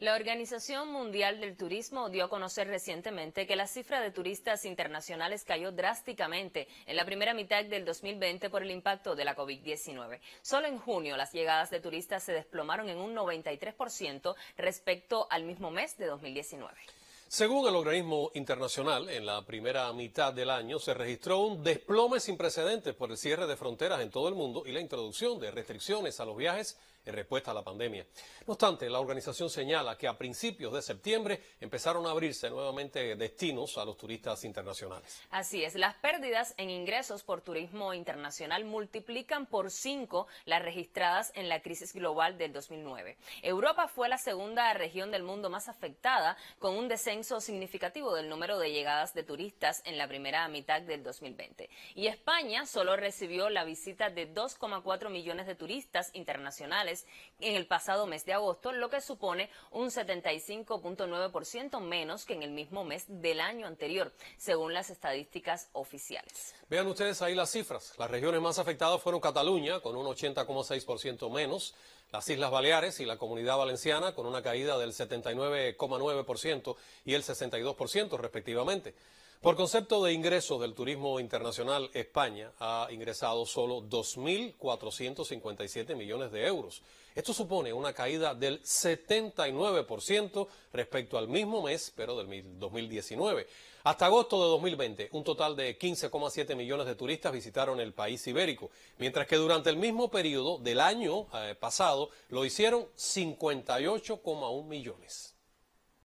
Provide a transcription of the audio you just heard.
La Organización Mundial del Turismo dio a conocer recientemente que la cifra de turistas internacionales cayó drásticamente en la primera mitad del 2020 por el impacto de la COVID-19. Solo en junio las llegadas de turistas se desplomaron en un 93% respecto al mismo mes de 2019. Según el organismo internacional, en la primera mitad del año se registró un desplome sin precedentes por el cierre de fronteras en todo el mundo y la introducción de restricciones a los viajes en respuesta a la pandemia. No obstante, la organización señala que a principios de septiembre empezaron a abrirse nuevamente destinos a los turistas internacionales. Así es, las pérdidas en ingresos por turismo internacional multiplican por cinco las registradas en la crisis global del 2009. Europa fue la segunda región del mundo más afectada, con un descenso significativo del número de llegadas de turistas en la primera mitad del 2020. Y España solo recibió la visita de 2,4 millones de turistas internacionales en el pasado mes de agosto, lo que supone un 75.9% menos que en el mismo mes del año anterior, según las estadísticas oficiales. Vean ustedes ahí las cifras. Las regiones más afectadas fueron Cataluña, con un 80,6% menos, las Islas Baleares y la Comunidad Valenciana, con una caída del 79,9% y el 62% respectivamente. Por concepto de ingresos del turismo internacional, España ha ingresado solo 2.457 millones de euros. Esto supone una caída del 79% respecto al mismo mes, pero del 2019. Hasta agosto de 2020, un total de 15,7 millones de turistas visitaron el país ibérico, mientras que durante el mismo periodo del año eh, pasado lo hicieron 58,1 millones.